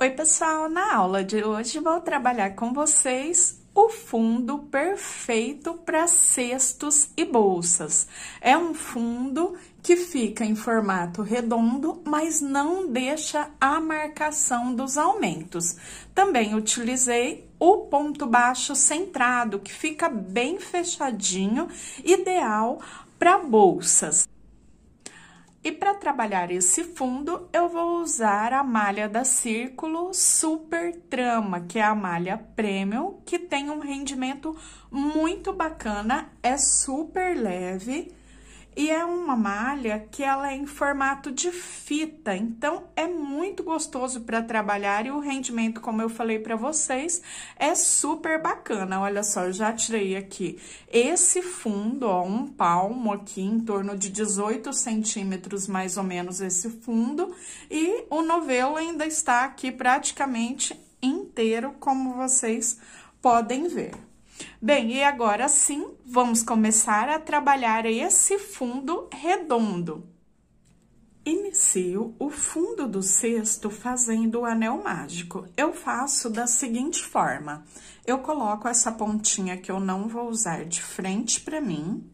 Oi, pessoal! Na aula de hoje vou trabalhar com vocês o fundo perfeito para cestos e bolsas. É um fundo que fica em formato redondo, mas não deixa a marcação dos aumentos. Também utilizei o ponto baixo centrado, que fica bem fechadinho, ideal para bolsas. E para trabalhar esse fundo, eu vou usar a malha da Círculo Super Trama, que é a malha Premium, que tem um rendimento muito bacana, é super leve e é uma malha que ela é em formato de fita, então é muito gostoso para trabalhar e o rendimento, como eu falei para vocês, é super bacana. Olha só, eu já tirei aqui esse fundo, ó, um palmo aqui, em torno de 18 centímetros mais ou menos esse fundo, e o novelo ainda está aqui praticamente inteiro, como vocês podem ver. Bem, e agora sim, vamos começar a trabalhar esse fundo redondo. Inicio o fundo do cesto fazendo o anel mágico. Eu faço da seguinte forma. Eu coloco essa pontinha que eu não vou usar de frente para mim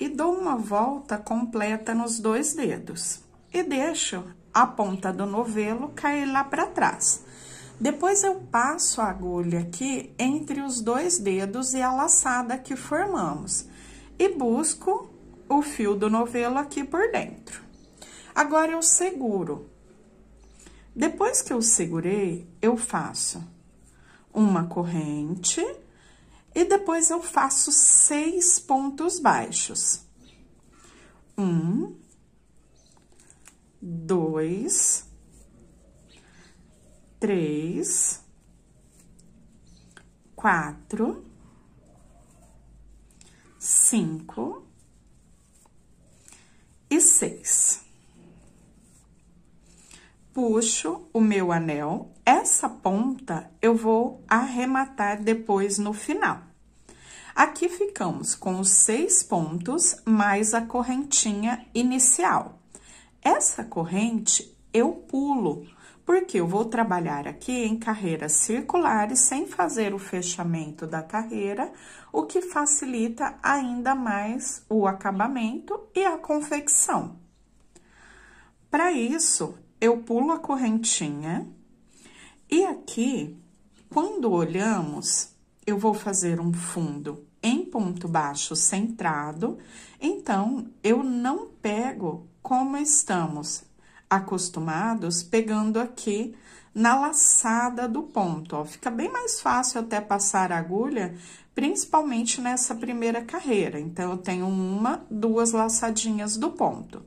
e dou uma volta completa nos dois dedos. E deixo a ponta do novelo cair lá para trás. Depois, eu passo a agulha aqui entre os dois dedos e a laçada que formamos. E busco o fio do novelo aqui por dentro. Agora, eu seguro. Depois que eu segurei, eu faço uma corrente e depois eu faço seis pontos baixos. Um, dois, três, quatro, cinco e seis. Puxo o meu anel, essa ponta eu vou arrematar depois no final. Aqui ficamos com os seis pontos mais a correntinha inicial. Essa corrente eu pulo, porque eu vou trabalhar aqui em carreiras circulares sem fazer o fechamento da carreira, o que facilita ainda mais o acabamento e a confecção. Para isso, eu pulo a correntinha e aqui, quando olhamos, eu vou fazer um fundo em ponto baixo centrado, então eu não pego como estamos acostumados, pegando aqui na laçada do ponto, ó. Fica bem mais fácil até passar a agulha, principalmente nessa primeira carreira. Então, eu tenho uma, duas laçadinhas do ponto.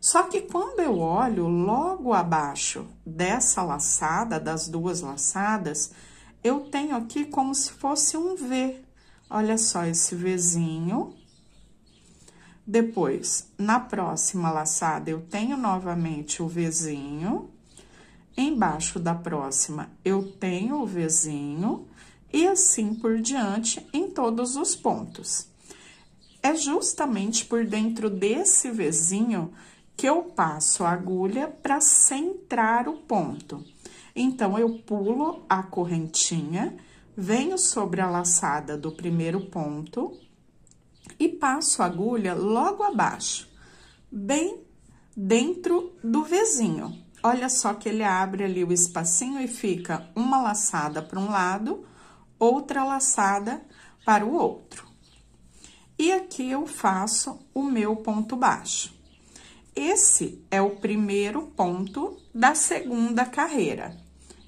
Só que quando eu olho logo abaixo dessa laçada, das duas laçadas, eu tenho aqui como se fosse um V. Olha só esse Vzinho, depois, na próxima laçada, eu tenho novamente o Vzinho. Embaixo da próxima, eu tenho o Vzinho. E assim por diante, em todos os pontos. É justamente por dentro desse Vzinho que eu passo a agulha para centrar o ponto. Então, eu pulo a correntinha, venho sobre a laçada do primeiro ponto e passo a agulha logo abaixo, bem dentro do vizinho. Olha só que ele abre ali o espacinho e fica uma laçada para um lado, outra laçada para o outro. E aqui eu faço o meu ponto baixo. Esse é o primeiro ponto da segunda carreira.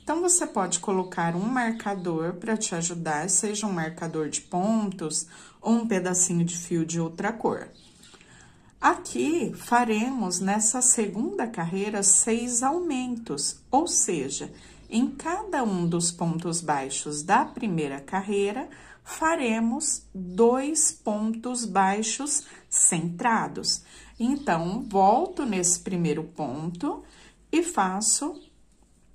Então, você pode colocar um marcador para te ajudar, seja um marcador de pontos ou um pedacinho de fio de outra cor. Aqui, faremos nessa segunda carreira seis aumentos, ou seja, em cada um dos pontos baixos da primeira carreira, faremos dois pontos baixos centrados. Então, volto nesse primeiro ponto e faço,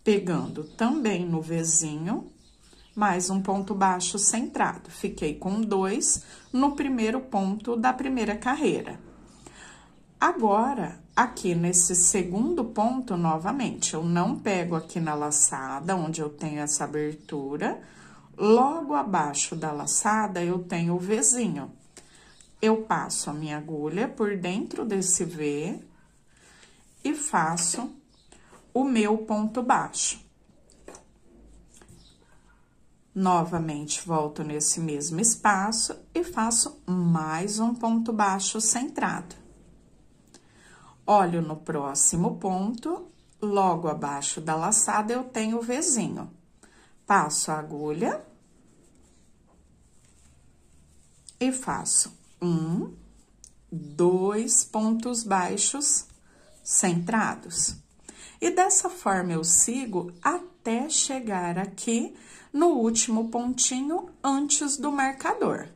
pegando também no vizinho, mais um ponto baixo centrado. Fiquei com dois no primeiro ponto da primeira carreira. Agora, aqui nesse segundo ponto, novamente, eu não pego aqui na laçada, onde eu tenho essa abertura. Logo abaixo da laçada, eu tenho o Vzinho. Eu passo a minha agulha por dentro desse V e faço o meu ponto baixo. Novamente, volto nesse mesmo espaço e faço mais um ponto baixo centrado. Olho no próximo ponto, logo abaixo da laçada eu tenho o vizinho. Passo a agulha e faço um, dois pontos baixos centrados. E dessa forma eu sigo até até chegar aqui no último pontinho antes do marcador.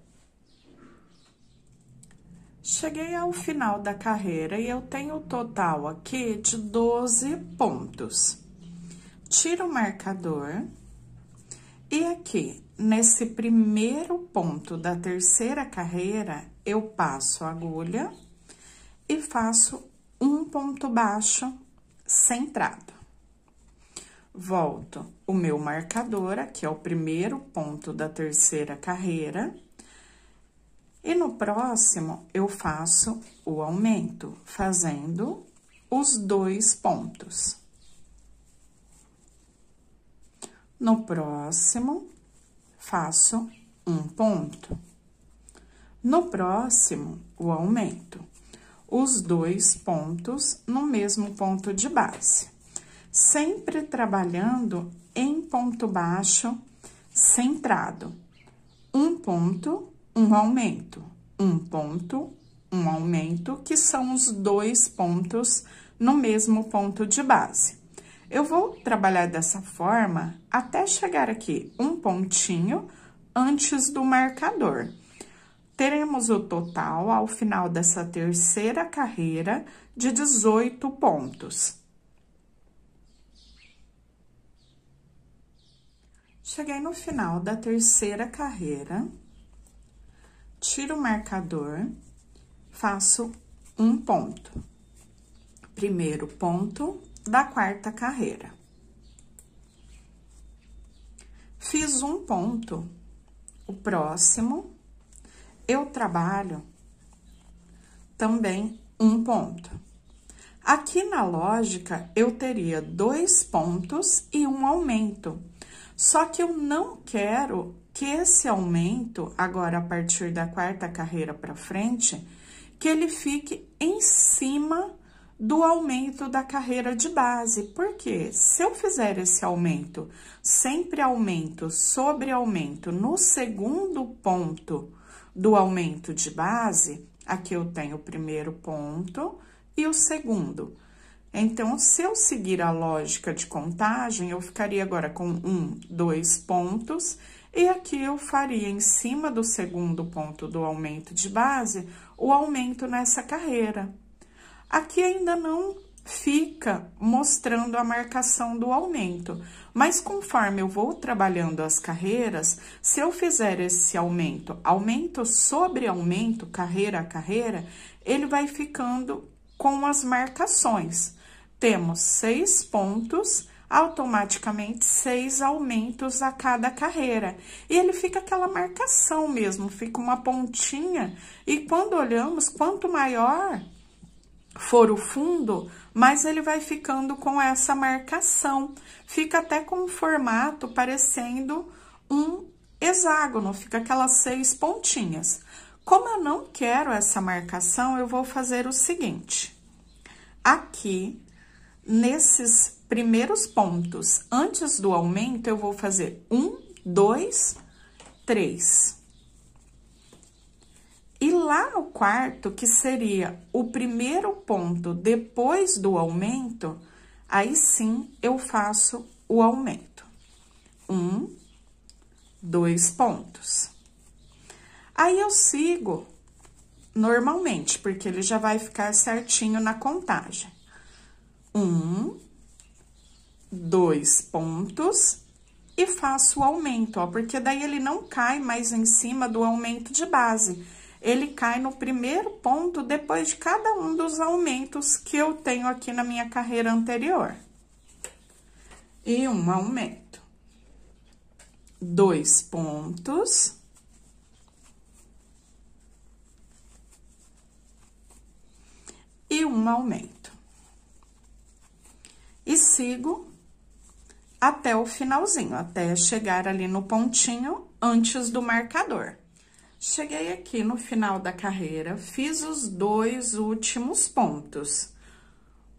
Cheguei ao final da carreira e eu tenho o total aqui de 12 pontos. Tiro o marcador e aqui, nesse primeiro ponto da terceira carreira, eu passo a agulha e faço um ponto baixo centrado volto o meu marcador, aqui é o primeiro ponto da terceira carreira. E no próximo, eu faço o aumento, fazendo os dois pontos. No próximo, faço um ponto. No próximo, o aumento. Os dois pontos no mesmo ponto de base sempre trabalhando em ponto baixo centrado. Um ponto, um aumento. Um ponto, um aumento, que são os dois pontos no mesmo ponto de base. Eu vou trabalhar dessa forma até chegar aqui um pontinho antes do marcador. Teremos o total ao final dessa terceira carreira de 18 pontos. Cheguei no final da terceira carreira, tiro o marcador, faço um ponto. Primeiro ponto da quarta carreira. Fiz um ponto. O próximo, eu trabalho também um ponto. Aqui na lógica, eu teria dois pontos e um aumento só que eu não quero que esse aumento, agora a partir da quarta carreira para frente, que ele fique em cima do aumento da carreira de base. Porque se eu fizer esse aumento, sempre aumento sobre aumento no segundo ponto do aumento de base, aqui eu tenho o primeiro ponto e o segundo. Então, se eu seguir a lógica de contagem, eu ficaria agora com um, dois pontos, e aqui eu faria em cima do segundo ponto do aumento de base, o aumento nessa carreira. Aqui ainda não fica mostrando a marcação do aumento, mas conforme eu vou trabalhando as carreiras, se eu fizer esse aumento, aumento sobre aumento, carreira a carreira, ele vai ficando com as marcações temos seis pontos, automaticamente seis aumentos a cada carreira. E ele fica aquela marcação mesmo, fica uma pontinha. E quando olhamos, quanto maior for o fundo, mas ele vai ficando com essa marcação. Fica até com um formato parecendo um hexágono, fica aquelas seis pontinhas. Como eu não quero essa marcação, eu vou fazer o seguinte. Aqui nesses primeiros pontos, antes do aumento, eu vou fazer um, dois, três. E lá no quarto, que seria o primeiro ponto depois do aumento, aí sim eu faço o aumento. Um, dois pontos. Aí eu sigo normalmente, porque ele já vai ficar certinho na contagem um, dois pontos e faço o aumento, ó, porque daí ele não cai mais em cima do aumento de base. Ele cai no primeiro ponto depois de cada um dos aumentos que eu tenho aqui na minha carreira anterior. E um aumento. Dois pontos. E um aumento sigo até o finalzinho, até chegar ali no pontinho antes do marcador. Cheguei aqui no final da carreira, fiz os dois últimos pontos.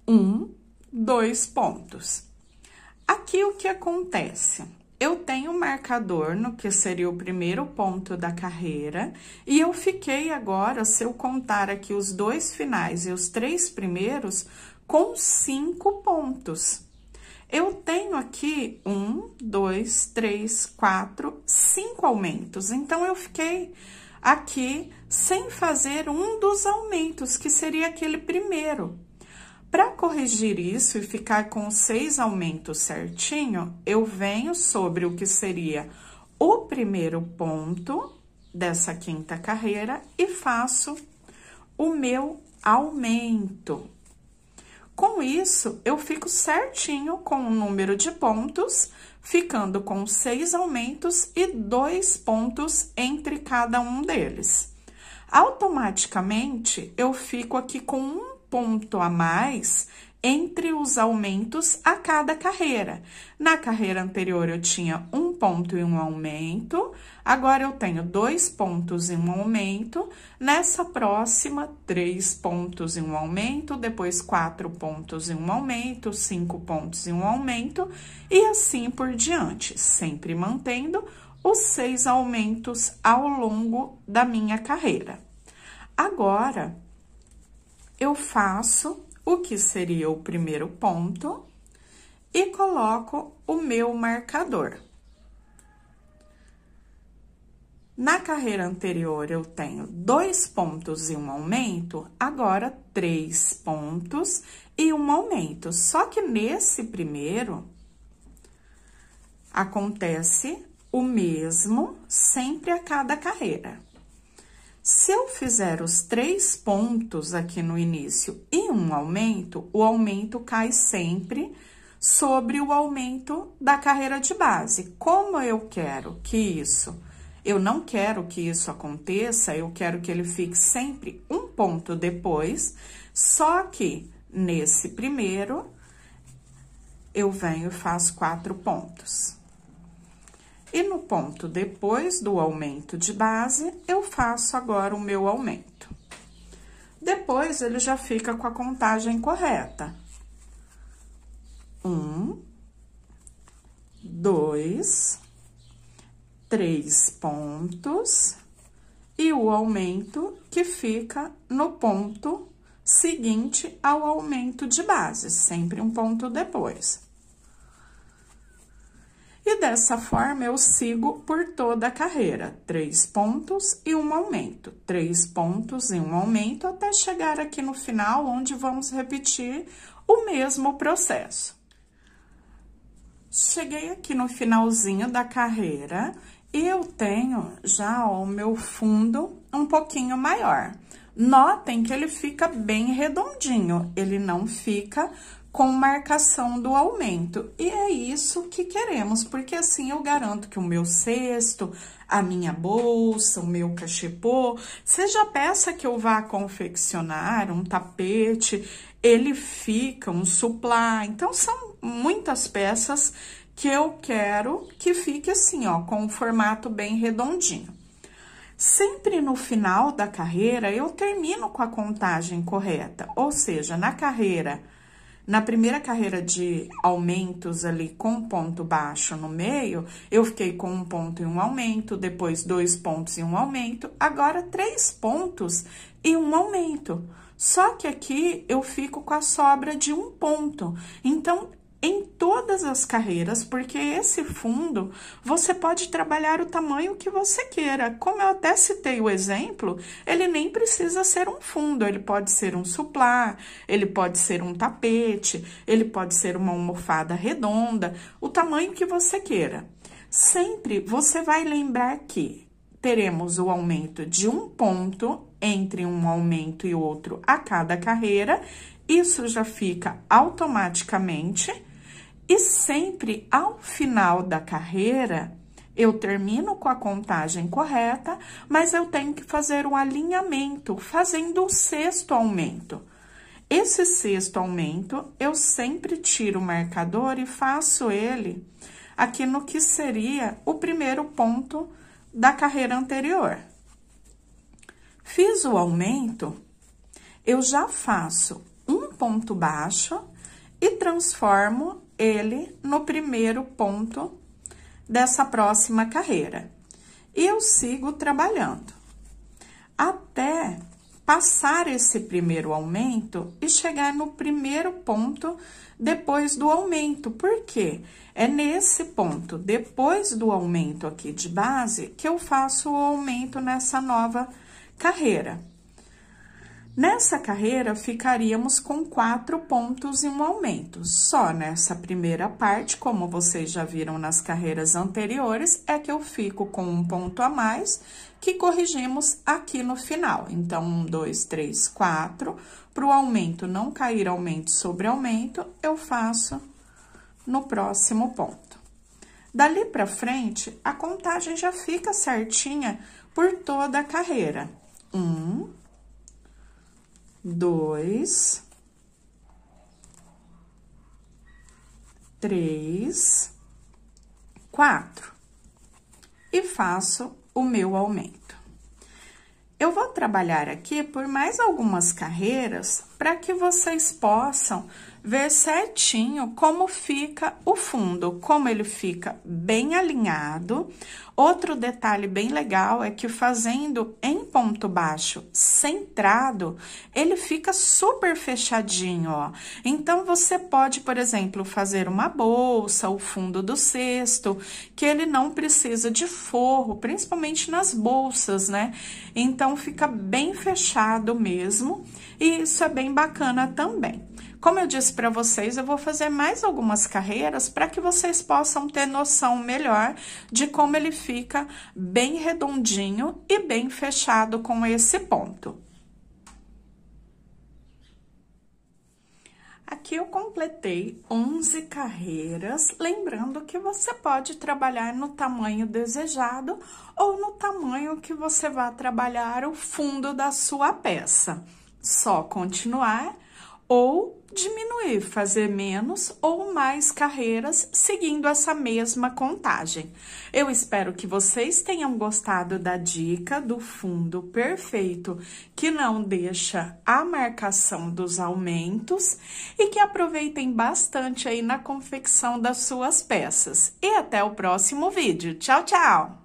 Um, dois pontos. Aqui o que acontece? Eu tenho o um marcador no que seria o primeiro ponto da carreira, e eu fiquei agora, se eu contar aqui os dois finais e os três primeiros, com cinco pontos. Eu tenho aqui um, dois, três, quatro, cinco aumentos. Então, eu fiquei aqui sem fazer um dos aumentos, que seria aquele primeiro. Para corrigir isso e ficar com seis aumentos certinho, eu venho sobre o que seria o primeiro ponto dessa quinta carreira e faço o meu aumento. Com isso, eu fico certinho com o número de pontos, ficando com seis aumentos e dois pontos entre cada um deles. Automaticamente, eu fico aqui com um ponto a mais entre os aumentos a cada carreira. Na carreira anterior, eu tinha um ponto e um aumento. Agora, eu tenho dois pontos e um aumento. Nessa próxima, três pontos e um aumento. Depois, quatro pontos e um aumento. Cinco pontos e um aumento. E assim por diante, sempre mantendo os seis aumentos ao longo da minha carreira. Agora, eu faço o que seria o primeiro ponto e coloco o meu marcador. Na carreira anterior eu tenho dois pontos e um aumento, agora três pontos e um aumento. Só que nesse primeiro acontece o mesmo sempre a cada carreira. Se eu fizer os três pontos aqui no início e um aumento, o aumento cai sempre sobre o aumento da carreira de base. Como eu quero que isso eu não quero que isso aconteça, eu quero que ele fique sempre um ponto depois, só que nesse primeiro, eu venho e faço quatro pontos. E no ponto depois do aumento de base, eu faço agora o meu aumento. Depois, ele já fica com a contagem correta. Um, dois, três pontos e o aumento que fica no ponto seguinte ao aumento de base, sempre um ponto depois. E dessa forma, eu sigo por toda a carreira, três pontos e um aumento, três pontos e um aumento, até chegar aqui no final, onde vamos repetir o mesmo processo. Cheguei aqui no finalzinho da carreira, eu tenho já ó, o meu fundo um pouquinho maior. Notem que ele fica bem redondinho, ele não fica com marcação do aumento. E é isso que queremos, porque assim eu garanto que o meu cesto, a minha bolsa, o meu cachepô, seja a peça que eu vá confeccionar, um tapete, ele fica, um suplá. Então, são muitas peças que eu quero que fique assim, ó, com o um formato bem redondinho. Sempre no final da carreira, eu termino com a contagem correta, ou seja, na carreira, na primeira carreira de aumentos ali com ponto baixo no meio, eu fiquei com um ponto e um aumento, depois dois pontos e um aumento, agora três pontos e um aumento. Só que aqui eu fico com a sobra de um ponto. Então, em todas as carreiras, porque esse fundo você pode trabalhar o tamanho que você queira. Como eu até citei o exemplo, ele nem precisa ser um fundo, ele pode ser um suplá, ele pode ser um tapete, ele pode ser uma almofada redonda, o tamanho que você queira. Sempre você vai lembrar que teremos o aumento de um ponto entre um aumento e outro a cada carreira. Isso já fica automaticamente e sempre ao final da carreira, eu termino com a contagem correta, mas eu tenho que fazer o alinhamento, fazendo o sexto aumento. Esse sexto aumento, eu sempre tiro o marcador e faço ele aqui no que seria o primeiro ponto da carreira anterior. Fiz o aumento, eu já faço um ponto baixo e transformo ele no primeiro ponto dessa próxima carreira. E eu sigo trabalhando até passar esse primeiro aumento e chegar no primeiro ponto depois do aumento. Por quê? É nesse ponto, depois do aumento aqui de base, que eu faço o aumento nessa nova carreira. Nessa carreira, ficaríamos com quatro pontos e um aumento. Só nessa primeira parte, como vocês já viram nas carreiras anteriores, é que eu fico com um ponto a mais, que corrigimos aqui no final. Então, um, dois, três, quatro. Para o aumento não cair aumento sobre aumento, eu faço no próximo ponto. Dali para frente, a contagem já fica certinha por toda a carreira. Um, dois, três, quatro. E faço o meu aumento. Eu vou trabalhar aqui por mais algumas carreiras para que vocês possam ver certinho como fica o fundo, como ele fica bem alinhado. Outro detalhe bem legal é que fazendo em ponto baixo centrado, ele fica super fechadinho, ó. Então, você pode, por exemplo, fazer uma bolsa, o fundo do cesto, que ele não precisa de forro, principalmente nas bolsas, né? Então, fica bem fechado mesmo, e isso é bem bacana também. Como eu disse para vocês, eu vou fazer mais algumas carreiras para que vocês possam ter noção melhor de como ele fica bem redondinho e bem fechado com esse ponto. Aqui eu completei 11 carreiras, lembrando que você pode trabalhar no tamanho desejado ou no tamanho que você vai trabalhar o fundo da sua peça. Só continuar ou diminuir, fazer menos ou mais carreiras seguindo essa mesma contagem. Eu espero que vocês tenham gostado da dica do fundo perfeito, que não deixa a marcação dos aumentos e que aproveitem bastante aí na confecção das suas peças. E até o próximo vídeo. Tchau, tchau!